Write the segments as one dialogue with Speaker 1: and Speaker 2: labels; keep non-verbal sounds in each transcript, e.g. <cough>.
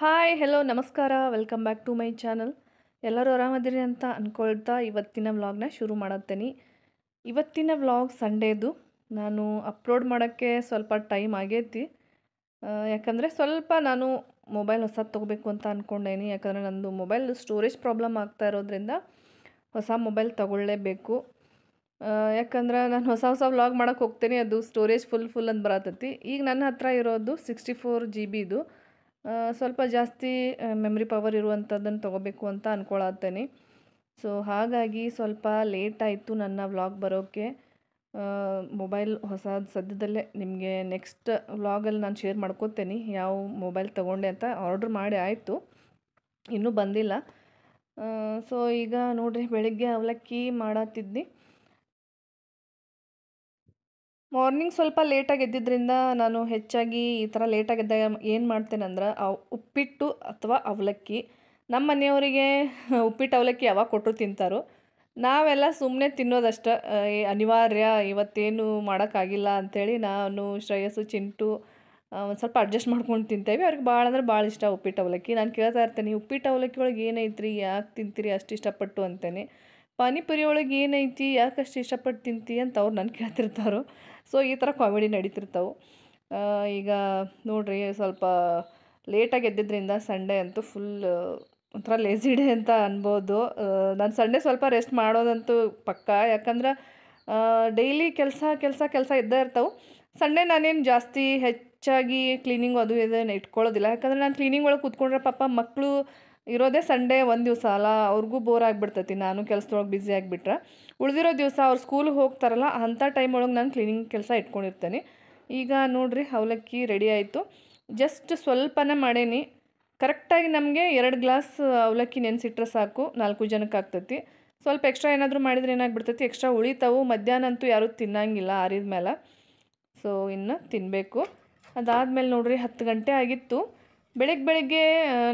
Speaker 1: hi hello ನಮಸ್ಕಾರ welcome back to my channel ಎಲ್ಲರೂ ಆರಾಮದಿರಿ ಅಂತ ಅಂದ್ಕೊಳ್ತಾ ಇವತ್ತಿನ ವ್ಲಾಗ್ನ ಶುರು ಮಾಡತ್ತೇನೆ ಇವತ್ತಿನ ವ್ಲಾಗ್ ಸಂಡೇದು ನಾನು ಅಪ್ಲೋಡ್ ಮಾಡೋಕ್ಕೆ ಸ್ವಲ್ಪ ಟೈಮ್ ಆಗೈತಿ ಯಾಕಂದರೆ ಸ್ವಲ್ಪ ನಾನು ಮೊಬೈಲ್ ಹೊಸದು ತೊಗೋಬೇಕು ಅಂತ ಅಂದ್ಕೊಂಡೇನಿ ಯಾಕಂದರೆ ನಂದು ಮೊಬೈಲ್ ಸ್ಟೋರೇಜ್ ಪ್ರಾಬ್ಲಮ್ ಆಗ್ತಾ ಇರೋದ್ರಿಂದ ಹೊಸ ಮೊಬೈಲ್ ತಗೊಳ್ಳೇಬೇಕು ಯಾಕಂದರೆ ನಾನು ಹೊಸ ಹೊಸ ವ್ಲಾಗ್ ಮಾಡೋಕ್ಕೆ ಹೋಗ್ತೇನೆ ಅದು ಸ್ಟೋರೇಜ್ ಫುಲ್ ಫುಲ್ ಅಂತ ಬರತೈತಿ ಈಗ ನನ್ನ ಹತ್ರ ಇರೋದು ಸಿಕ್ಸ್ಟಿ ಫೋರ್ ಜಿ ಬಿದು ಸ್ವಲ್ಪ ಜಾಸ್ತಿ ಮೆಮ್ರಿ ಪವರ್ ಇರುವಂಥದ್ದನ್ನು ತೊಗೋಬೇಕು ಅಂತ ಅಂದ್ಕೊಳತ್ತೇನೆ ಸೊ ಹಾಗಾಗಿ ಸ್ವಲ್ಪ ಲೇಟ್ ಆಯಿತು ನನ್ನ ವ್ಲಾಗ್ ಬರೋಕ್ಕೆ ಮೊಬೈಲ್ ಹೊಸ ಸದ್ಯದಲ್ಲೇ ನಿಮಗೆ ನೆಕ್ಸ್ಟ್ ವ್ಲಾಗಲ್ಲಿ ನಾನು ಶೇರ್ ಮಾಡ್ಕೋತೇನೆ ಯಾವ ಮೊಬೈಲ್ ತೊಗೊಂಡೆ ಅಂತ ಆರ್ಡ್ರ್ ಮಾಡಿ ಆಯಿತು ಇನ್ನೂ ಬಂದಿಲ್ಲ ಸೊ ಈಗ ನೋಡಿರಿ ಬೆಳಗ್ಗೆ ಅವಲಕ್ಕಿ ಮಾಡತ್ತಿದ್ನಿ ಮಾರ್ನಿಂಗ್ ಸ್ವಲ್ಪ ಲೇಟಾಗಿ ಎದ್ದಿದ್ದರಿಂದ ನಾನು ಹೆಚ್ಚಾಗಿ ಈ ಥರ ಲೇಟಾಗಿ ಎದ್ದಾಗ ಏನು ಅಂದ್ರೆ ಅವು ಉಪ್ಪಿಟ್ಟು ಅಥವಾ ಅವಲಕ್ಕಿ ನಮ್ಮ ಮನೆಯವರಿಗೆ ಉಪ್ಪಿಟ್ಟು ಅವಲಕ್ಕಿ ಯಾವಾಗ ಕೊಟ್ಟರು ತಿಂತಾರೋ ನಾವೆಲ್ಲ ಸುಮ್ಮನೆ ತಿನ್ನೋದಷ್ಟೇ ಅನಿವಾರ್ಯ ಇವತ್ತೇನು ಮಾಡೋಕ್ಕಾಗಿಲ್ಲ ಅಂಥೇಳಿ ನಾನು ಶ್ರೇಯಸ್ಸು ಚಿಂಟು ಒಂದು ಸ್ವಲ್ಪ ಅಡ್ಜಸ್ಟ್ ಮಾಡ್ಕೊಂಡು ತಿಂತೇವೆ ಅವ್ರಿಗೆ ಭಾಳ ಅಂದ್ರೆ ಭಾಳ ಇಷ್ಟ ಉಪ್ಪಿಟ್ಟು ಅವಲಕ್ಕಿ ನಾನು ಕೇಳ್ತಾ ಇರ್ತೇನೆ ಉಪ್ಪಿಟ್ಟು ಅವಲಕ್ಕಿ ಒಳಗೆ ಏನೈತ್ರಿ ಯಾಕೆ ತಿಂತೀರಿ ಅಷ್ಟು ಇಷ್ಟಪಟ್ಟು ಅಂತೇನೆ ಪಾನಿಪುರಿ ಒಳಗೆ ಏನೈತಿ ಯಾಕೆ ಅಷ್ಟು ಇಷ್ಟಪಟ್ಟು ತಿಂತಿ ಅಂತ ಅವ್ರು ನಾನು ಕೇಳ್ತಿರ್ತಾರೋ ಸೊ ಈ ಥರ ಕಾಮಿಡಿ ನಡೀತಿರ್ತಾವೆ ಈಗ ನೋಡಿರಿ ಸ್ವಲ್ಪ ಲೇಟಾಗಿ ಎದ್ದಿದ್ದರಿಂದ ಸಂಡೇ ಅಂತೂ ಫುಲ್ ಒಂಥರ ಲೇಸಿ ಡೇ ಅಂತ ಅನ್ಬೋದು ನಾನು ಸಂಡೇ ಸ್ವಲ್ಪ ರೆಸ್ಟ್ ಮಾಡೋದಂತೂ ಪಕ್ಕ ಯಾಕಂದ್ರೆ ಡೈಲಿ ಕೆಲಸ ಕೆಲಸ ಕೆಲಸ ಇದ್ದೇ ಇರ್ತವೆ ಸಂಡೇ ನಾನೇನು ಜಾಸ್ತಿ ಹೆಚ್ಚಾಗಿ ಕ್ಲೀನಿಂಗ್ ಅದು ಇದನ್ನು ಇಟ್ಕೊಳ್ಳೋದಿಲ್ಲ ಯಾಕಂದರೆ ನಾನು ಕ್ಲೀನಿಂಗ್ ಒಳಗೆ ಕೂತ್ಕೊಂಡ್ರೆ ಪಾಪ ಮಕ್ಕಳು ಇರೋದೇ ಸಂಡೇ ಒಂದು ದಿವಸ ಅಲ್ಲ ಅವ್ರಿಗೂ ಬೋರ್ ಆಗಿಬಿಡ್ತೈತಿ ನಾನು ಕೆಲಸದೊಳಗೆ ಬ್ಯುಸಿ ಆಗಿಬಿಟ್ರೆ ಉಳಿದಿರೋ ದಿವಸ ಅವ್ರು ಸ್ಕೂಲ್ಗೆ ಹೋಗ್ತಾರಲ್ಲ ಅಂಥ ಟೈಮ್ ಒಳಗೆ ನಾನು ಕ್ಲೀನಿಂಗ್ ಕೆಲಸ ಇಟ್ಕೊಂಡಿರ್ತೇನೆ ಈಗ ನೋಡಿರಿ ಅವಲಕ್ಕಿ ರೆಡಿ ಆಯಿತು ಜಸ್ಟ್ ಸ್ವಲ್ಪನೇ ಮಾಡೇನಿ ಕರೆಕ್ಟಾಗಿ ನಮಗೆ ಎರಡು ಗ್ಲಾಸ್ ಅವಲಕ್ಕಿ ನೆನೆಸಿಟ್ರೆ ಸಾಕು ನಾಲ್ಕು ಜನಕ್ಕೆ ಆಗ್ತೈತಿ ಸ್ವಲ್ಪ ಎಕ್ಸ್ಟ್ರಾ ಏನಾದರೂ ಮಾಡಿದರೆ ಏನಾಗ್ಬಿಡ್ತೈತಿ ಎಕ್ಸ್ಟ್ರಾ ಉಳಿತಾವು ಮಧ್ಯಾಹ್ನ ಅಂತೂ ಯಾರೂ ತಿನ್ನಂಗಿಲ್ಲ ಆರಿದ ಮೇಲೆ ಸೊ ಇನ್ನು ತಿನ್ನಬೇಕು ಅದಾದಮೇಲೆ ನೋಡಿರಿ ಹತ್ತು ಗಂಟೆ ಆಗಿತ್ತು ಬೆಳಗ್ಗೆ ಬೆಳಗ್ಗೆ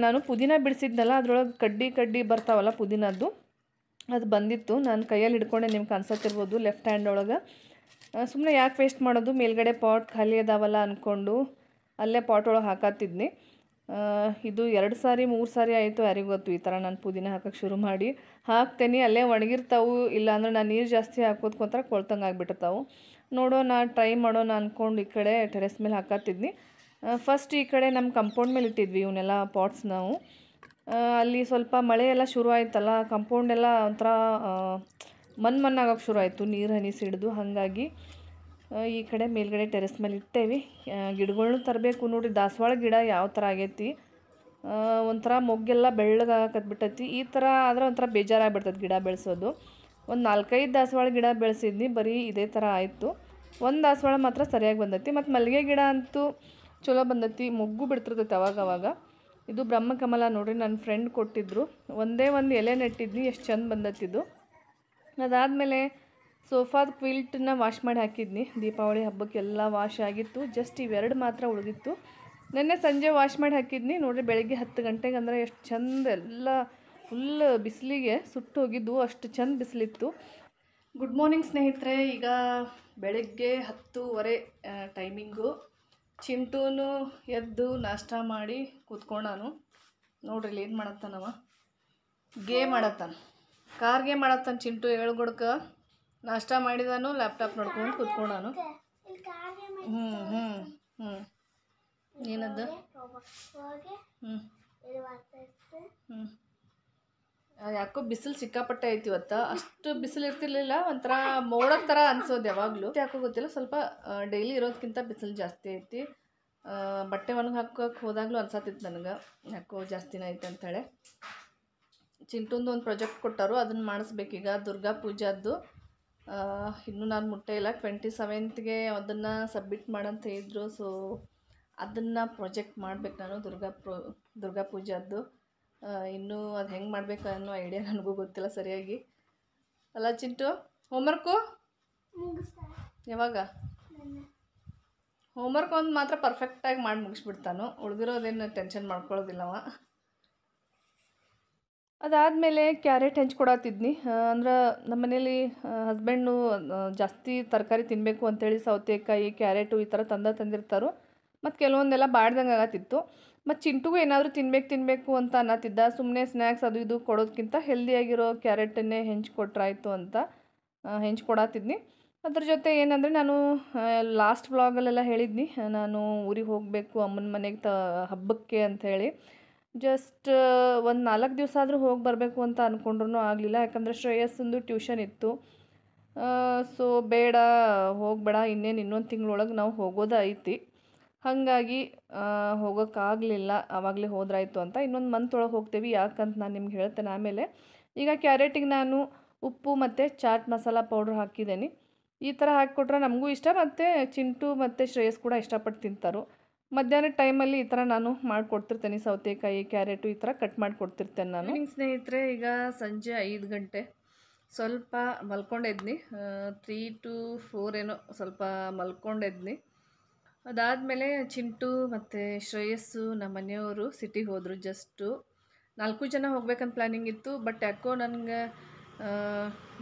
Speaker 1: ನಾನು ಪುದೀನ ಬಿಡಿಸಿದ್ನಲ್ಲ ಅದರೊಳಗೆ ಕಡ್ಡಿ ಕಡ್ಡಿ ಬರ್ತಾವಲ್ಲ ಪುದೀನದ್ದು ಅದು ಬಂದಿತ್ತು ನಾನು ಕೈಯಲ್ಲಿ ಹಿಡ್ಕೊಂಡೆ ನಿಮ್ಗೆ ಅನ್ಸತ್ತಿರ್ಬೋದು ಲೆಫ್ಟ್ ಹ್ಯಾಂಡ್ ಒಳಗೆ ಸುಮ್ಮನೆ ಯಾಕೆ ವೇಸ್ಟ್ ಮಾಡೋದು ಮೇಲ್ಗಡೆ ಪಾಟ್ ಖಾಲಿ ಅದಾವಲ್ಲ ಅಂದ್ಕೊಂಡು ಅಲ್ಲೇ ಪಾಟ್ ಒಳಗೆ ಹಾಕತ್ತಿದ್ನಿ ಇದು ಎರಡು ಸಾರಿ ಮೂರು ಸಾರಿ ಆಯಿತು ಯಾರಿಗೂ ಗೊತ್ತು ಈ ಥರ ನಾನು ಪುದೀನ ಹಾಕೋಕ್ಕೆ ಶುರು ಮಾಡಿ ಹಾಕ್ತೇನೆ ಅಲ್ಲೇ ಒಣಗಿರ್ತಾವೆ ಇಲ್ಲಾಂದ್ರೆ ನಾನು ನೀರು ಜಾಸ್ತಿ ಹಾಕೋದ್ಕೊಂತರ ಕೊಳ್ತಂಗೆ ಆಗಿಬಿಟ್ಟಿರ್ತಾವೆ ನೋಡೋಣ ಟ್ರೈ ಮಾಡೋಣ ಅಂದ್ಕೊಂಡು ಈ ಕಡೆ ಟೆರೆಸ್ ಮೇಲೆ ಹಾಕತ್ತಿದ್ನಿ ಫಸ್ಟ್ ಈ ಕಡೆ ನಮ್ಮ ಕಂಪೌಂಡ್ ಮೇಲೆ ಇಟ್ಟಿದ್ವಿ ಇವನ್ನೆಲ್ಲ ಪಾಟ್ಸ್ ನಾವು ಅಲ್ಲಿ ಸ್ವಲ್ಪ ಮಳೆ ಎಲ್ಲ ಶುರು ಆಯ್ತಲ್ಲ ಕಂಪೌಂಡೆಲ್ಲ ಒಂಥರ ಮನ್ ಮಣ್ಣಾಗೋಕ್ಕೆ ಶುರು ಆಯಿತು ನೀರು ಹನಿ ಸಿಡಿದು ಹಾಗಾಗಿ ಈ ಕಡೆ ಮೇಲ್ಗಡೆ ಟೆರೆಸ್ ಮೇಲೆ ಇಟ್ಟೇವಿ ಗಿಡಗಳ್ನು ತರಬೇಕು ನೋಡಿ ದಾಸವಾಳ ಗಿಡ ಯಾವ ಥರ ಆಗೈತಿ ಒಂಥರ ಮೊಗ್ಗೆಲ್ಲ ಬೆಳ್ಳಗಾಕತ್ಬಿಟ್ಟೈತಿ ಈ ಥರ ಆದರೆ ಒಂಥರ ಬೇಜಾರಾಗ್ಬಿಡ್ತೈತಿ ಗಿಡ ಬೆಳೆಸೋದು ಒಂದು ನಾಲ್ಕೈದು ದಾಸವಾಳ ಗಿಡ ಬೆಳೆಸಿದ್ನಿ ಬರೀ ಇದೇ ಥರ ಆಯಿತು ಒಂದು ದಾಸವಾಳ ಮಾತ್ರ ಸರಿಯಾಗಿ ಬಂದೈತಿ ಮತ್ತು ಮಲ್ಲಿಗೆ ಗಿಡ ಅಂತೂ ಚಲೋ ಬಂದೈತಿ ಮೊಗ್ಗು ಬಿಡ್ತಿರ್ತೈತೆ ಅವಾಗ ಅವಾಗ ಇದು ಬ್ರಹ್ಮಕಮಲ ನೋಡ್ರಿ ನನ್ನ ಫ್ರೆಂಡ್ ಕೊಟ್ಟಿದ್ದರು ಒಂದೇ ಒಂದು ಎಲೆ ನೆಟ್ಟಿದ್ನಿ ಎಷ್ಟು ಚಂದ ಬಂದತ್ತಿದ್ದು ಅದಾದಮೇಲೆ ಸೋಫಾದ ಕ್ವಿಲ್ಟನ್ನ ವಾಶ್ ಮಾಡಿ ಹಾಕಿದ್ನಿ ದೀಪಾವಳಿ ಹಬ್ಬಕ್ಕೆಲ್ಲ ವಾಶ್ ಆಗಿತ್ತು ಜಸ್ಟ್ ಇವೆರಡು ಮಾತ್ರ ಉಳಿದಿತ್ತು ನೆನ್ನೆ ಸಂಜೆ ವಾಶ್ ಮಾಡಿ ಹಾಕಿದ್ನಿ ನೋಡಿರಿ ಬೆಳಗ್ಗೆ ಹತ್ತು ಗಂಟೆಗೆ ಅಂದರೆ ಎಷ್ಟು ಚಂದ ಎಲ್ಲ ಫುಲ್ ಬಿಸಿಲಿಗೆ ಸುಟ್ಟು ಹೋಗಿದ್ದು ಅಷ್ಟು ಚಂದ ಬಿಸಿಲಿತ್ತು ಗುಡ್ ಮಾರ್ನಿಂಗ್ ಸ್ನೇಹಿತರೆ ಈಗ ಬೆಳಗ್ಗೆ ಹತ್ತೂವರೆ ಟೈಮಿಂಗು ಚಿಂಟೂನು ಎದ್ದು ನಾಷ್ಟ ಮಾಡಿ ಕೂತ್ಕೊಂಡಾನು ನೋಡ್ರಿ ಏನು ಮಾಡತ್ತಾನವ
Speaker 2: ಗೇ ಮಾಡತ್ತಾನ
Speaker 1: ಕಾರ್ಗೆ ಮಾಡತ್ತಾನ ಚಿಂಟು ಹೇಳ್ಗೊಡ್ಕ ನಾಷ್ಟ ಮಾಡಿದಾನು ಲ್ಯಾಪ್ಟಾಪ್ ನೋಡ್ಕೊಂಡು ಕೂತ್ಕೊಂಡಾನು ಹ್ಞೂ ಹ್ಞೂ ಹ್ಞೂ ಏನದ್ದು ಹ್ಞೂ ಹ್ಞೂ ಯಾಕೋ ಬಿಸಿಲು ಸಿಕ್ಕಾಪಟ್ಟೆ ಐತಿ ಇವತ್ತು ಅಷ್ಟು ಬಿಸಿಲು ಇರ್ತಿರ್ಲಿಲ್ಲ ಒಂಥರ ಮೋಡದ ಥರ ಅನ್ಸೋದು ಯಾವಾಗಲೂ ಯಾಕೋ ಗೊತ್ತಿಲ್ಲ ಸ್ವಲ್ಪ ಡೈಲಿ ಇರೋದಕ್ಕಿಂತ ಬಿಸಿಲು ಜಾಸ್ತಿ ಐತಿ ಬಟ್ಟೆ ಒಣಗಿ ಹಾಕೋಕೆ ಹೋದಾಗಲೂ ಅನ್ಸತ್ತಿತ್ತು ನನಗೆ ಯಾಕೋ ಜಾಸ್ತಿನೇ ಐತೆ ಅಂತೇಳಿ ಚಿಂಟುಂದು ಒಂದು ಪ್ರಾಜೆಕ್ಟ್ ಕೊಟ್ಟರು ಅದನ್ನು ಮಾಡಿಸ್ಬೇಕೀಗ ದುರ್ಗಾ ಪೂಜಾದ್ದು ಇನ್ನೂ ನಾನು ಮುಟ್ಟೆ ಇಲ್ಲ ಟ್ವೆಂಟಿ ಸೆವೆಂತ್ಗೆ ಅದನ್ನು ಸಬ್ಮಿಟ್ ಮಾಡಂತ ಹೇಳಿದ್ರು ಸೊ ಅದನ್ನು ಪ್ರಾಜೆಕ್ಟ್ ಮಾಡಬೇಕು ನಾನು ದುರ್ಗಾ ಪ್ರೊ ದುರ್ಗಾ ಪೂಜಾದ್ದು ಇನ್ನೂ ಅದು ಹೆಂಗೆ ಮಾಡ್ಬೇಕು ಅನ್ನೋ ಐಡಿಯಾ ನನಗೂ ಗೊತ್ತಿಲ್ಲ ಸರಿಯಾಗಿ ಅಲ್ಲ ಚಿಂಟು ಹೋಮ್ವರ್ಕು ಯಾವಾಗ ಹೋಮ್ವರ್ಕ್ ಒಂದು ಮಾತ್ರ ಪರ್ಫೆಕ್ಟಾಗಿ ಮಾಡಿ ಮುಗಿಸ್ಬಿಡ್ತಾನು ಉಳಿದಿರೋದೇನು ಟೆನ್ಷನ್ ಮಾಡ್ಕೊಳ್ಳೋದಿಲ್ಲವ ಅದಾದಮೇಲೆ ಕ್ಯಾರೆಟ್ ಹೆಂಚ್ಕೊಡತ್ತಿದ್ನಿ ಅಂದ್ರೆ ನಮ್ಮ ಮನೇಲಿ ಹಸ್ಬೆಂಡು ಜಾಸ್ತಿ ತರಕಾರಿ ತಿನ್ನಬೇಕು ಅಂತೇಳಿ ಸೌತೆಕಾಯಿ ಕ್ಯಾರೆಟು ಈ ಥರ ತಂದ ತಂದಿರ್ತಾರೋ ಮತ್ತು ಕೆಲವೊಂದೆಲ್ಲ ಬಾಡ್ದಂಗೆ ಆಗತ್ತಿತ್ತು ಮತ್ತು ಚಿಂಟುಗೂ ಏನಾದರೂ ತಿನ್ಬೇಕು ತಿನ್ನಬೇಕು ಅಂತ ಅನ್ನತ್ತಿದ್ದ ಸುಮ್ಮನೆ ಸ್ನ್ಯಾಕ್ಸ್ ಅದು ಇದು ಕೊಡೋದಕ್ಕಿಂತ ಹೆಲ್ದಿಯಾಗಿರೋ ಕ್ಯಾರೆಟನ್ನೇ ಹೆಂಚ್ಕೊಟ್ರಾಯ್ತು ಅಂತ ಹೆಂಚ್ಕೊಡಾತಿದ್ನಿ ಅದ್ರ ಜೊತೆ ಏನಂದರೆ ನಾನು ಲಾಸ್ಟ್ ವ್ಲಾಗಲ್ಲೆಲ್ಲ ಹೇಳಿದ್ನಿ ನಾನು ಊರಿಗೆ ಹೋಗಬೇಕು ಅಮ್ಮನ ಮನೆಗೆ ತ ಹಬ್ಬಕ್ಕೆ ಅಂಥೇಳಿ ಜಸ್ಟ್ ಒಂದು ನಾಲ್ಕು ದಿವಸ ಆದರೂ ಹೋಗಿ ಬರಬೇಕು ಅಂತ ಅಂದ್ಕೊಂಡ್ರೂ ಆಗಲಿಲ್ಲ ಯಾಕಂದರೆ ಶ್ರೇಯಸ್ಸಂದು ಟ್ಯೂಷನ್ ಇತ್ತು ಸೊ ಬೇಡ ಹೋಗಬೇಡ ಇನ್ನೇನು ಇನ್ನೊಂದು ತಿಂಗಳೊಳಗೆ ನಾವು ಹೋಗೋದೈತಿ ಹಾಗಾಗಿ ಹೋಗೋಕ್ಕಾಗಲಿಲ್ಲ ಆವಾಗಲೇ ಹೋದ್ರಾಯ್ತು ಅಂತ ಇನ್ನೊಂದು ಮಂತ್ ಒಳಗೆ ಹೋಗ್ತೀವಿ ಯಾಕಂತ ನಾನು ನಿಮ್ಗೆ ಹೇಳ್ತೇನೆ ಆಮೇಲೆ ಈಗ ಕ್ಯಾರೆಟಿಗೆ ನಾನು ಉಪ್ಪು ಮತ್ತು ಚಾಟ್ ಮಸಾಲ ಪೌಡ್ರ್ ಹಾಕಿದ್ದೀನಿ ಈ ಥರ ಹಾಕಿಕೊಟ್ರೆ ನಮಗೂ ಇಷ್ಟ ಮತ್ತು ಚಿಂಟು ಮತ್ತು ಶ್ರೇಯಸ್ ಕೂಡ ಇಷ್ಟಪಟ್ಟು ತಿಂತಾರೋ ಮಧ್ಯಾಹ್ನದ ಟೈಮಲ್ಲಿ ಈ ಥರ ನಾನು ಮಾಡಿಕೊಡ್ತಿರ್ತೇನೆ ಸೌತೆಕಾಯಿ ಕ್ಯಾರೆಟು ಈ ಥರ ಕಟ್ ಮಾಡಿಕೊಡ್ತಿರ್ತೇನೆ ನಾನು ಸ್ನೇಹಿತರೆ ಈಗ ಸಂಜೆ ಐದು ಗಂಟೆ ಸ್ವಲ್ಪ ಮಲ್ಕೊಂಡಿದ್ನಿ ತ್ರೀ ಟು ಫೋರ್ ಏನೋ ಸ್ವಲ್ಪ ಮಲ್ಕೊಂಡಿದ್ನಿ ಅದಾದಮೇಲೆ ಚಿಂಟು ಮತ್ತು ಶ್ರೇಯಸ್ಸು ನಮ್ಮ ಮನೆಯವರು ಸಿಟಿಗೆ ಹೋದರು ಜಸ್ಟು ನಾಲ್ಕು ಜನ ಹೋಗ್ಬೇಕಂತ ಪ್ಲ್ಯಾನಿಂಗ್ ಇತ್ತು ಬಟ್ ಯಾಕೋ ನನಗೆ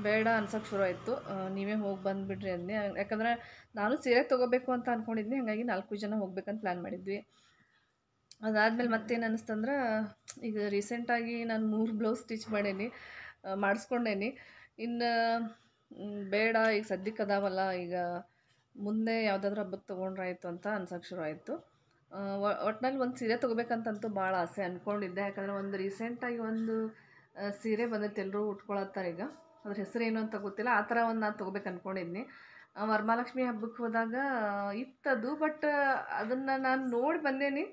Speaker 1: ಬೇಡ ಅನ್ಸೋಕ್ಕೆ ಶುರು ಆಯಿತು ನೀವೇ ಹೋಗಿ ಬಂದುಬಿಡ್ರಿ ಅದನ್ನೇ ಯಾಕಂದರೆ ನಾನು ಸೀರೆ ತೊಗೋಬೇಕು ಅಂತ ಅಂದ್ಕೊಂಡಿದ್ನಿ ಹಾಗಾಗಿ ನಾಲ್ಕು ಜನ ಹೋಗ್ಬೇಕಂತ ಪ್ಲ್ಯಾನ್ ಮಾಡಿದ್ವಿ ಅದಾದಮೇಲೆ ಮತ್ತೇನು ಅನ್ನಿಸ್ತಂದ್ರೆ ಈಗ ರೀಸೆಂಟಾಗಿ ನಾನು ಮೂರು ಬ್ಲೌಸ್ ಸ್ಟಿಚ್ ಮಾಡೇನಿ ಮಾಡಿಸ್ಕೊಂಡೇನಿ ಇನ್ನು ಬೇಡ ಈಗ ಸದ್ಯಕ್ಕೆ ಅದಾವಲ್ಲ ಈಗ ಮುಂದೆ ಯಾವುದಾದ್ರೂ ಹಬ್ಬಕ್ಕೆ ಆಯಿತು ಅಂತ ಅನ್ಸೋಕ್ಕೆ ಶುರು ಆಯಿತು ಒಟ್ನಲ್ಲಿ ಒಂದು ಸೀರೆ ತೊಗೋಬೇಕಂತಂತೂ ಭಾಳ ಆಸೆ ಅಂದ್ಕೊಂಡಿದ್ದೆ ಯಾಕಂದರೆ ಒಂದು ರೀಸೆಂಟಾಗಿ ಒಂದು ಸೀರೆ ಬಂದಿತ್ತು ಎಲ್ಲರೂ ಉಟ್ಕೊಳತ್ತಾರೆ ಈಗ ಅದ್ರ ಹೆಸರು ಏನು ಅಂತ ಗೊತ್ತಿಲ್ಲ ಆ ಥರ ಒಂದು ನಾನು ತೊಗೋಬೇಕು ಅಂದ್ಕೊಂಡಿದ್ನಿ ವರಮಹಾಲಕ್ಷ್ಮಿ ಹಬ್ಬಕ್ಕೆ ಹೋದಾಗ ಇತ್ತದು ಬಟ್ ಅದನ್ನು ನಾನು ನೋಡಿ ಬಂದೇನಿ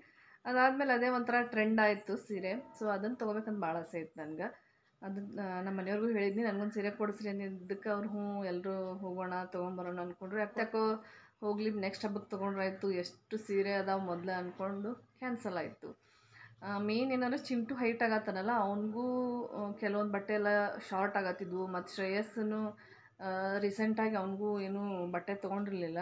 Speaker 1: ಅದಾದಮೇಲೆ ಅದೇ ಒಂಥರ ಟ್ರೆಂಡ್ ಆಯಿತು ಸೀರೆ ಸೊ ಅದನ್ನು ತೊಗೋಬೇಕಂತ ಭಾಳ ಆಸೆ ಇತ್ತು ನನಗೆ ಅದು ನಮ್ಮ ಮನೆಯವ್ರಿಗೂ ಹೇಳಿದ್ನಿ ನನಗೊಂದು ಸೀರೆ ಕೊಡಿಸ್ರಿ ಅಂದಿದ್ದಕ್ಕೆ ಅವ್ರು ಹ್ಞೂ ಎಲ್ಲರೂ ಹೋಗೋಣ ತೊಗೊಂಬರೋಣ ಅಂದ್ಕೊಂಡ್ರು ಯಾಕೋ ಹೋಗ್ಲಿ ನೆಕ್ಸ್ಟ್ ಹಬ್ಬಕ್ಕೆ ತೊಗೊಂಡ್ರಾಯ್ತು ಎಷ್ಟು ಸೀರೆ ಅದಾವೆ ಮೊದಲು ಅಂದ್ಕೊಂಡು ಕ್ಯಾನ್ಸಲ್ ಆಯಿತು ಮೇನ್ ಏನಂದ್ರೆ ಚಿಂಟು ಹೈಟ್ ಆಗತ್ತಾನಲ್ಲ ಅವನಿಗೂ ಕೆಲವೊಂದು ಬಟ್ಟೆ ಎಲ್ಲ ಶಾರ್ಟ್ ಆಗತ್ತಿದ್ವು ಮತ್ತು ಶ್ರೇಯಸ್ಸನ್ನು ರೀಸೆಂಟಾಗಿ ಅವನಿಗೂ ಏನೂ ಬಟ್ಟೆ ತೊಗೊಂಡಿರಲಿಲ್ಲ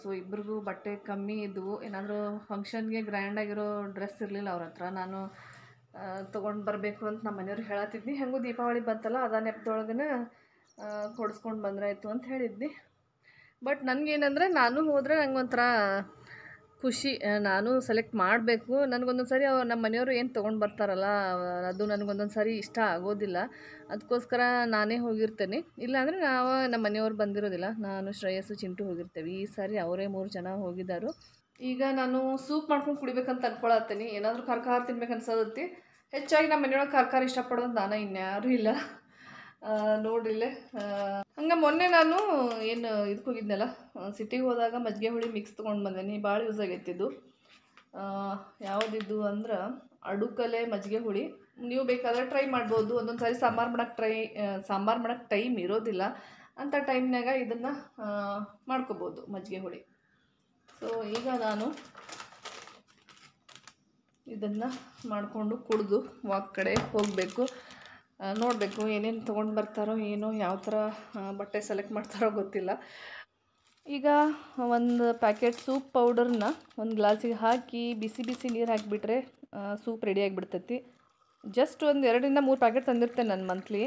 Speaker 1: ಸೊ ಇಬ್ಬರಿಗೂ ಬಟ್ಟೆ ಕಮ್ಮಿ ಇದ್ವು ಏನಾದರೂ ಫಂಕ್ಷನ್ಗೆ ಗ್ರ್ಯಾಂಡಾಗಿರೋ ಡ್ರೆಸ್ ಇರಲಿಲ್ಲ ಅವ್ರ ಹತ್ರ ನಾನು ತೊಗೊಂಡು ಬರಬೇಕು ಅಂತ ನಮ್ಮ ಮನೆಯವ್ರು ಹೇಳತ್ತಿದ್ನಿ ಹೆಂಗೂ ದೀಪಾವಳಿ ಬಂತಲ್ಲ ಅದ ನೆಪದೊಳಗನೆ ಕೊಡಿಸ್ಕೊಂಡು ಬಂದ್ರಾಯಿತು ಅಂತ ಹೇಳಿದ್ನಿ ಬಟ್ ನನಗೇನಂದ್ರೆ ನಾನು ಹೋದರೆ ನನಗೊಂಥರ ಖುಷಿ ನಾನು ಸೆಲೆಕ್ಟ್ ಮಾಡಬೇಕು ನನಗೊಂದೊಂದು ಅವ್ರು ನಮ್ಮ ಮನೆಯವರು ಏನು ತೊಗೊಂಡು ಬರ್ತಾರಲ್ಲ ಅದು ನನಗೊಂದೊಂದು ಸರಿ ಇಷ್ಟ ಆಗೋದಿಲ್ಲ ಅದಕ್ಕೋಸ್ಕರ ನಾನೇ ಹೋಗಿರ್ತೇನೆ ಇಲ್ಲಾಂದರೆ ನಾವು ನಮ್ಮ ಮನೆಯವ್ರು ಬಂದಿರೋದಿಲ್ಲ ನಾನು ಶ್ರೇಯಸ್ಸು ಚಿಂಟು ಹೋಗಿರ್ತೇವೆ ಈ ಸಾರಿ ಅವರೇ ಮೂರು ಜನ ಹೋಗಿದ್ದಾರು ಈಗ ನಾನು ಸೂಪ್ ಮಾಡ್ಕೊಂಡು ಕುಡಿಬೇಕಂತ ಅನ್ಕೊಳತ್ತೀನಿ ಏನಾದರೂ ಕರ್ಕಾರ ತಿನ್ಬೇಕು ಅನ್ಸೋದತ್ತಿ ಹೆಚ್ಚಾಗಿ ನಮ್ಮ ಮನೆಯೊಳಗೆ ಖರ್ಕಾರ ಇಷ್ಟಪಡೋದು ನಾನು ಇನ್ಯಾರೂ ಇಲ್ಲ ನೋಡ್ರಿಲ್ಲೇ ಹಂಗೆ ಮೊನ್ನೆ ನಾನು ಏನು ಇದಕ್ಕೆ ಹೋಗಿದ್ನಲ್ಲ ಸಿಟಿಗೆ ಹೋದಾಗ ಮಜ್ಜಿಗೆ ಹುಳಿ ಮಿಕ್ಸ್ ತೊಗೊಂಡು ಬಂದೇನಿ ಭಾಳ ಯೂಸ್ ಆಗೈತಿದ್ದು ಯಾವುದಿದ್ದು ಅಂದ್ರೆ ಅಡುಕಲೆ ಮಜ್ಜಿಗೆ ಹುಳಿ ನೀವು ಬೇಕಾದರೆ ಟ್ರೈ ಮಾಡ್ಬೋದು ಒಂದೊಂದು ಸಾರಿ ಸಾಂಬಾರು ಮಾಡೋಕ್ಕೆ ಟ್ರೈ ಸಾಂಬಾರು ಮಾಡೋಕ್ಕೆ ಟೈಮ್ ಇರೋದಿಲ್ಲ ಅಂಥ ಟೈಮ್ನಾಗ ಇದನ್ನು ಮಾಡ್ಕೋಬೋದು ಮಜ್ಜಿಗೆ ಹುಳಿ ಸೊ ಈಗ ನಾನು ಇದನ್ನು ಮಾಡಿಕೊಂಡು ಕುಡಿದು ವಾಕ್ ಕಡೆ ಹೋಗಬೇಕು ನೋಡಬೇಕು ಏನೇನು ತೊಗೊಂಡು ಬರ್ತಾರೋ ಏನೋ ಯಾವ ಥರ ಬಟ್ಟೆ ಸೆಲೆಕ್ಟ್ ಮಾಡ್ತಾರೋ ಗೊತ್ತಿಲ್ಲ ಈಗ ಒಂದು ಪ್ಯಾಕೆಟ್ ಸೂಪ್ ಪೌಡರ್ನ ಒಂದು ಗ್ಲಾಸಿಗೆ ಹಾಕಿ ಬಿಸಿ ಬಿಸಿ ನೀರು ಹಾಕಿಬಿಟ್ರೆ ಸೂಪ್ ರೆಡಿ ಆಗಿಬಿಡ್ತೈತಿ ಜಸ್ಟ್ ಒಂದು ಎರಡರಿಂದ ಮೂರು ಪ್ಯಾಕೆಟ್ ತಂದಿರ್ತೇನೆ ನಾನು ಮಂತ್ಲಿ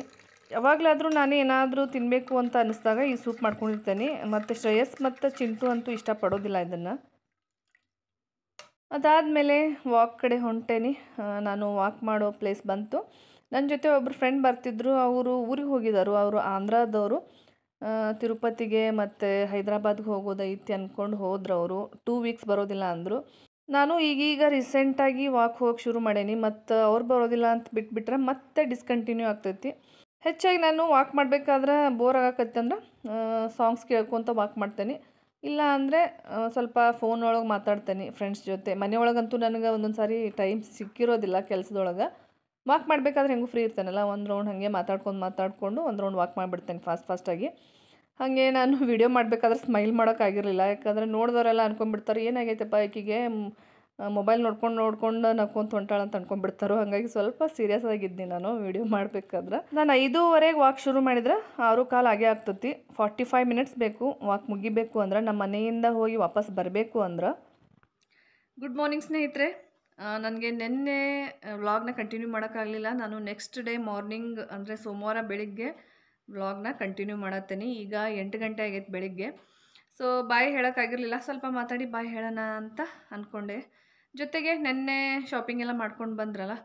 Speaker 1: ಯಾವಾಗಲಾದರೂ ನಾನು ಏನಾದರೂ ತಿನ್ನಬೇಕು ಅಂತ ಅನ್ನಿಸ್ದಾಗ ಈ ಸೂಪ್ ಮಾಡ್ಕೊಂಡಿರ್ತೇನೆ ಮತ್ತು ಶ್ರೇಯಸ್ ಮತ್ತು ಚಿಂಟು ಅಂತೂ ಇಷ್ಟಪಡೋದಿಲ್ಲ ಇದನ್ನು ಅದಾದಮೇಲೆ ವಾಕ್ ಕಡೆ ಹೊಂಟೇನಿ ನಾನು ವಾಕ್ ಮಾಡೋ ಪ್ಲೇಸ್ ಬಂತು ನನ್ನ ಜೊತೆ ಒಬ್ಬರು ಫ್ರೆಂಡ್ ಬರ್ತಿದ್ರು ಅವರು ಊರಿಗೆ ಹೋಗಿದ್ದಾರೆ ಅವರು ಆಂಧ್ರದವರು ತಿರುಪತಿಗೆ ಮತ್ತು ಹೈದ್ರಾಬಾದ್ಗೆ ಹೋಗೋದೈತಿ ಅಂದ್ಕೊಂಡು ಹೋದ್ರು ಅವರು ಟೂ ವೀಕ್ಸ್ ಬರೋದಿಲ್ಲ ಅಂದರು ನಾನು ಈಗೀಗ ರೀಸೆಂಟಾಗಿ ವಾಕ್ ಹೋಗಕ್ಕೆ ಶುರು ಮಾಡೇನಿ ಮತ್ತು ಅವ್ರು ಬರೋದಿಲ್ಲ ಅಂತ ಬಿಟ್ಬಿಟ್ರೆ ಮತ್ತೆ ಡಿಸ್ಕಂಟಿನ್ಯೂ ಆಗ್ತೈತಿ ಹೆಚ್ಚಾಗಿ ನಾನು ವಾಕ್ ಮಾಡಬೇಕಾದ್ರೆ ಬೋರ್ ಅಂದ್ರೆ ಸಾಂಗ್ಸ್ ಕೇಳ್ಕೊಂತ ವಾಕ್ ಮಾಡ್ತೇನೆ ಇಲ್ಲ ಅಂದರೆ ಸ್ವಲ್ಪ ಫೋನ್ ಒಳಗೆ ಮಾತಾಡ್ತೇನೆ ಫ್ರೆಂಡ್ಸ್ ಜೊತೆ ಮನೆಯೊಳಗಂತೂ ನನಗೆ ಒಂದೊಂದು ಸಾರಿ ಟೈಮ್ ಸಿಕ್ಕಿರೋದಿಲ್ಲ ಕೆಲಸದೊಳಗೆ ವಾಕ್ ಮಾಡಬೇಕಾದ್ರೆ ಹೆಂಗೂ ಫ್ರೀ ಇರ್ತಾನಲ್ಲ ಒಂದು ರೌಂಡ್ ಹಾಗೆ ಮಾತಾಡ್ಕೊಂಡು ಮಾತಾಡಿಕೊಂಡು ಒಂದು ರೌಂಡ್ ವಾಕ್ ಮಾಡಿಬಿಡ್ತೇನೆ ಫಾಸ್ಟ್ ಫಾಸ್ಟಾಗಿ ಹಾಗೆ ನಾನು ವಿಡಿಯೋ <laughs> ಮಾಡಬೇಕಾದ್ರೆ ಸ್ಮೈಲ್ ಮಾಡೋಕ್ಕಾಗಿರಲಿಲ್ಲ ಯಾಕಂದರೆ ನೋಡಿದವರೆಲ್ಲ ಅನ್ಕೊಂಡ್ಬಿಡ್ತಾರೆ ಏನಾಗೈತೆಪ್ಪ ಈಕಿಗೆ ಮೊಬೈಲ್ ನೋಡ್ಕೊಂಡು ನೋಡ್ಕೊಂಡು ನಕ್ಕೊಂತ ಹೊಂಟಾಳ ಅಂತ ಅನ್ಕೊಂಡ್ಬಿಡ್ತಾರೋ ಹಾಗಾಗಿ ಸ್ವಲ್ಪ ಸೀರಿಯಸ್ ಆಗಿದ್ದೀನಿ ನಾನು ವೀಡಿಯೋ ಮಾಡಬೇಕಾದ್ರೆ ನಾನು ಐದೂವರೆಗೆ ವಾಕ್ ಶುರು ಮಾಡಿದ್ರೆ ಆರು ಕಾಲು ಆಗೇ ಆಗ್ತತಿ ಫಾರ್ಟಿ ಫೈವ್ ಮಿನಿಟ್ಸ್ ಬೇಕು ವಾಕ್ ಮುಗಿಬೇಕು ಅಂದ್ರೆ ನಮ್ಮ ಮನೆಯಿಂದ ಹೋಗಿ ವಾಪಸ್ ಬರಬೇಕು ಅಂದ್ರೆ ಗುಡ್ ಮಾರ್ನಿಂಗ್ ಸ್ನೇಹಿತರೆ ನನಗೆ ನಿನ್ನೆ ವ್ಲಾಗ್ನ ಕಂಟಿನ್ಯೂ ಮಾಡೋಕ್ಕಾಗಲಿಲ್ಲ ನಾನು ನೆಕ್ಸ್ಟ್ ಡೇ ಮಾರ್ನಿಂಗ್ ಅಂದರೆ ಸೋಮವಾರ ಬೆಳಿಗ್ಗೆ ವ್ಲಾಗ್ನ ಕಂಟಿನ್ಯೂ ಮಾಡತ್ತೀನಿ ಈಗ ಎಂಟು ಗಂಟೆ ಆಗೈತೆ ಬೆಳಿಗ್ಗೆ ಸೊ ಬಾಯ್ ಹೇಳೋಕ್ಕಾಗಿರಲಿಲ್ಲ ಸ್ವಲ್ಪ ಮಾತಾಡಿ ಬಾಯ್ ಹೇಳೋಣ ಅಂತ ಅಂದ್ಕೊಂಡೆ ಜೊತೆಗೆ ನೆನ್ನೆ ಶಾಪಿಂಗ್ ಎಲ್ಲ ಮಾಡ್ಕೊಂಡು ಬಂದ್ರಲ್ಲ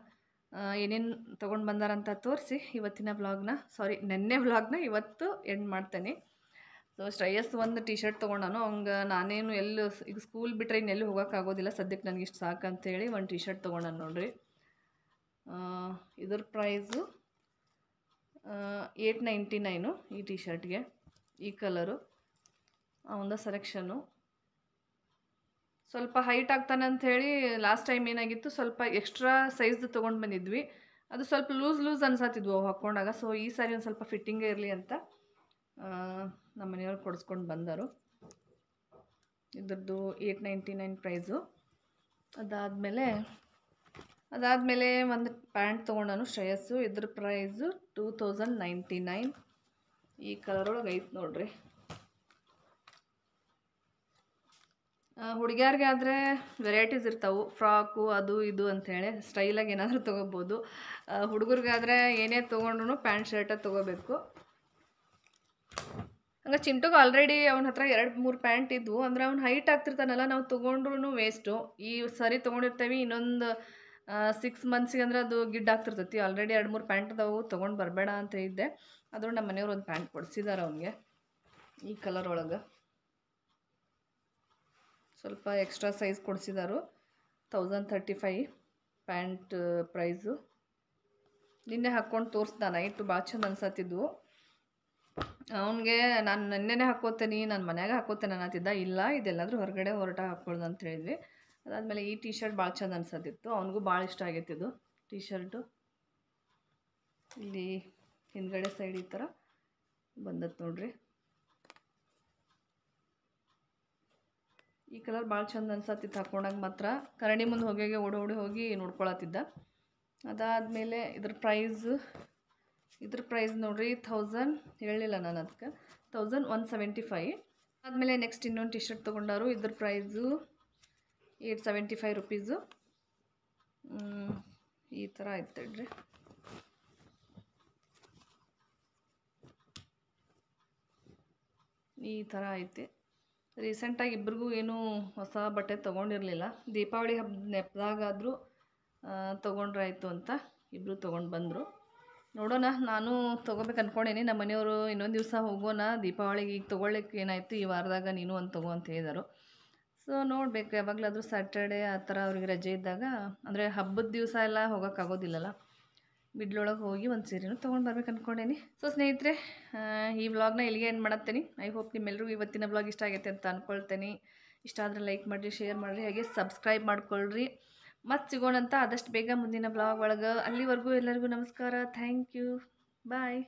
Speaker 1: ಏನೇನು ತೊಗೊಂಡು ಬಂದಾರಂತ ತೋರಿಸಿ ಇವತ್ತಿನ ವ್ಲಾಗ್ನ ಸಾರಿ ನೆನ್ನೆ ವ್ಲಾಗ್ನ ಇವತ್ತು ಎಂಡ್ ಮಾಡ್ತೇನೆ ಸೊ ಶ್ರೇಯಸ್ ಒಂದು ಟಿ ಶರ್ಟ್ ತೊಗೊಂಡಾನು ಅವಂಗೆ ನಾನೇನು ಎಲ್ಲೂ ಈಗ ಸ್ಕೂಲ್ ಬಿಟ್ಟರೆ ಇನ್ನೆಲ್ಲೂ ಹೋಗೋಕ್ಕಾಗೋದಿಲ್ಲ ಸದ್ಯಕ್ಕೆ ನನಗೆ ಇಷ್ಟು ಸಾಕಂತೇಳಿ ಒಂದು ಟಿ ಶರ್ಟ್ ತೊಗೊಂಡಾನು ನೋಡಿರಿ ಇದ್ರ ಪ್ರೈಸು ಏಟ್ ನೈಂಟಿ ನೈನು ಈ ಟಿ ಶರ್ಟ್ಗೆ ಈ ಕಲರು ಒಂದು ಸೆಲೆಕ್ಷನ್ನು ಸ್ವಲ್ಪ ಹೈಟ್ ಆಗ್ತಾನೆ ಅಂಥೇಳಿ ಲಾಸ್ಟ್ ಟೈಮ್ ಏನಾಗಿತ್ತು ಸ್ವಲ್ಪ ಎಕ್ಸ್ಟ್ರಾ ಸೈಜ್ದು ತೊಗೊಂಡು ಬಂದಿದ್ವಿ ಅದು ಸ್ವಲ್ಪ ಲೂಸ್ ಲೂಸ್ ಅನ್ಸತ್ತಿದ್ವು ಅವು ಹಾಕ್ಕೊಂಡಾಗ ಸೊ ಈ ಸಾರಿ ಒಂದು ಸ್ವಲ್ಪ ಫಿಟ್ಟಿಂಗೇ ಇರಲಿ ಅಂತ ನಮ್ಮ ಮನೆಯವ್ರು ಕೊಡಿಸ್ಕೊಂಡು ಬಂದರು ಇದ್ರದ್ದು ಏಯ್ಟ್ ನೈಂಟಿ ನೈನ್ ಪ್ರೈಸು ಅದಾದಮೇಲೆ ಅದಾದಮೇಲೆ ಒಂದು ಪ್ಯಾಂಟ್ ತೊಗೊಂಡನು ಶ್ರೇಯಸ್ಸು ಇದ್ರ price two thousand ninety nine ಈ ಕಲರ್ ಒಳಗೆ ಐತೆ ನೋಡ್ರಿ ಹುಡುಗಿಯರಿಗೆ ಆದರೆ ವೆರೈಟೀಸ್ ಇರ್ತಾವೆ ಫ್ರಾಕು ಅದು ಇದು ಅಂಥೇಳಿ ಸ್ಟೈಲಾಗಿ ಏನಾದರೂ ತೊಗೋಬೋದು ಹುಡುಗರಿಗಾದರೆ ಏನೇ ತೊಗೊಂಡ್ರು ಪ್ಯಾಂಟ್ ಶರ್ಟೇ ತೊಗೋಬೇಕು ಹಂಗೆ ಚಿಂಟುಗೆ ಆಲ್ರೆಡಿ ಅವನ ಹತ್ರ ಎರಡು ಮೂರು ಪ್ಯಾಂಟ್ ಇದ್ವು ಅಂದರೆ ಅವ್ನು ಹೈಟ್ ಆಗ್ತಿರ್ತಾನಲ್ಲ ನಾವು ತೊಗೊಂಡ್ರೂ ವೇಸ್ಟು ಈ ಸರಿ ತೊಗೊಂಡಿರ್ತೇವೆ ಇನ್ನೊಂದು ಸಿಕ್ಸ್ ಮಂತ್ಸಿಗೆ ಅಂದರೆ ಅದು ಗಿಡ್ ಆಗ್ತಿರ್ತೈತಿ ಆಲ್ರೆಡಿ ಎರಡು ಮೂರು ಪ್ಯಾಂಟ್ ಅದಾವು ತೊಗೊಂಡು ಬರಬೇಡ ಅಂತ ಇದ್ದೆ ಆದರೂ ನಮ್ಮ ಮನೆಯವ್ರು ಒಂದು ಪ್ಯಾಂಟ್ ಕೊಡಿಸಿದಾರೆ ಅವನಿಗೆ ಈ ಕಲರ್ ಒಳಗೆ ಸ್ವಲ್ಪ ಎಕ್ಸ್ಟ್ರಾ ಸೈಜ್ ಕೊಡಿಸಿದಾರು thousand thirty five pant price ನಿನ್ನೆ ಹಾಕ್ಕೊಂಡು ತೋರಿಸ್ದ ನೈಟು ಭಾಳ ಚಂದ ಅನ್ಸತ್ತಿದ್ವು ಅವನಿಗೆ ನಾನು ನೆನ್ನೆನೇ ಹಾಕೋತೇನೆ ನಾನು ಮನೆಯಾಗೆ ಹಾಕೋತೇನೆ ಅನ್ನತ್ತಿದ್ದ ಇಲ್ಲ ಇದೆಲ್ಲಾದರೂ ಹೊರಗಡೆ ಹೊರಟ ಹಾಕ್ಕೊಳ್ದು ಅಂತ ಹೇಳಿದ್ವಿ ಅದಾದಮೇಲೆ ಈ ಟೀ ಶರ್ಟ್ ಭಾಳ ಚಂದ ಅನ್ಸತ್ತಿತ್ತು ಅವನಿಗೂ ಭಾಳ ಇಷ್ಟ ಆಗೈತಿದ್ದು ಟೀ ಶರ್ಟು ಇಲ್ಲಿ ಹಿಂದ್ಗಡೆ ಸೈಡ್ ಈ ಥರ ಬಂದತ್ತು ನೋಡ್ರಿ ಈ ಕಲರ್ ಭಾಳ ಚಂದ ಅನ್ಸತ್ತಿತ್ತು ಹಾಕೊಂಡಾಗ ಮಾತ್ರ ಕರಣಿ ಮುಂದೆ ಹೋಗಿ ಓಡಿ ಓಡಿ ಹೋಗಿ ನೋಡ್ಕೊಳತ್ತಿದ್ದ ಅದಾದಮೇಲೆ ಇದ್ರ ಪ್ರೈಸ್ ಇದ್ರ ಪ್ರೈಸ್ ನೋಡ್ರಿ ಥೌಸಂಡ್ ಹೇಳಿಲ್ಲ ನಾನು ಅದಕ್ಕೆ ಥೌಸಂಡ್ ಒನ್ ಸೆವೆಂಟಿ ಫೈವ್ ಆದಮೇಲೆ ನೆಕ್ಸ್ಟ್ ಇನ್ನೊಂದು ಟಿ ಶರ್ಟ್ ತೊಗೊಂಡಾರು ಇದ್ರ price eight seventy five rupees ಈ ಥರ ಆಯ್ತು ಹೇಳ್ರಿ ಈ ಥರ ಐತೆ ರೀಸೆಂಟಾಗಿ ಇಬ್ರಿಗೂ ಏನೂ ಹೊಸ ಬಟ್ಟೆ ತೊಗೊಂಡಿರಲಿಲ್ಲ ದೀಪಾವಳಿ ಹಬ್ಬದ ನೆಪದಾಗಾದರೂ ತೊಗೊಂಡ್ರಾಯ್ತು ಅಂತ ಇಬ್ಬರು ತೊಗೊಂಡು ಬಂದರು ನೋಡೋಣ ನಾನು ತೊಗೋಬೇಕು ಅಂದ್ಕೊಂಡೇನಿ ನಮ್ಮ ಮನೆಯವರು ಇನ್ನೊಂದು ದಿವಸ ಹೋಗೋಣ ದೀಪಾವಳಿಗೆ ಈಗ ತೊಗೊಳ್ಳಿಕ್ಕೆ ಏನಾಯಿತು ಈ ವಾರದಾಗ ನೀನು ಒಂದು ತಗೋ ಅಂತ ಹೇಳಿದರು ಸೊ ನೋಡಬೇಕು ಯಾವಾಗಲಾದರೂ ಸ್ಯಾಟರ್ಡೆ ಆ ಥರ ಅವ್ರಿಗೆ ರಜೆ ಇದ್ದಾಗ ಅಂದರೆ ಹಬ್ಬದ ದಿವಸ ಎಲ್ಲ ಹೋಗೋಕ್ಕಾಗೋದಿಲ್ಲಲ್ಲ ಬಿಡ್ಲೊಳಗೆ ಹೋಗಿ ಒಂದು ಸೀರೆನೂ ತೊಗೊಂಡು ಬರ್ಬೇಕು ಅಂದ್ಕೊಂಡೇನಿ ಸೊ ಸ್ನೇಹಿತರೆ ಈ ವ್ಲಾಗ್ನ ಇಲ್ಲಿಗೆ ಏನು ಮಾಡತ್ತೇನೆ ಐ ಹೋಪ್ ನಿಮ್ಮೆಲ್ಲರಿಗೂ ಇವತ್ತಿನ ವ್ಲಾಗ್ ಇಷ್ಟ ಆಗೈತೆ ಅಂತ ಅಂದ್ಕೊಳ್ತೇನೆ ಇಷ್ಟ ಆದರೆ ಲೈಕ್ ಮಾಡಿರಿ ಶೇರ್ ಮಾಡಿರಿ ಹಾಗೆ ಸಬ್ಸ್ಕ್ರೈಬ್ ಮಾಡ್ಕೊಳ್ರಿ ಮತ್ತೆ ಸಿಗೋಣಂತ ಆದಷ್ಟು ಬೇಗ ಮುಂದಿನ ಬ್ಲಾಗ್ ಒಳಗೆ ಅಲ್ಲಿವರೆಗೂ ಎಲ್ಲರಿಗೂ ನಮಸ್ಕಾರ ಥ್ಯಾಂಕ್ ಯು ಬಾಯ್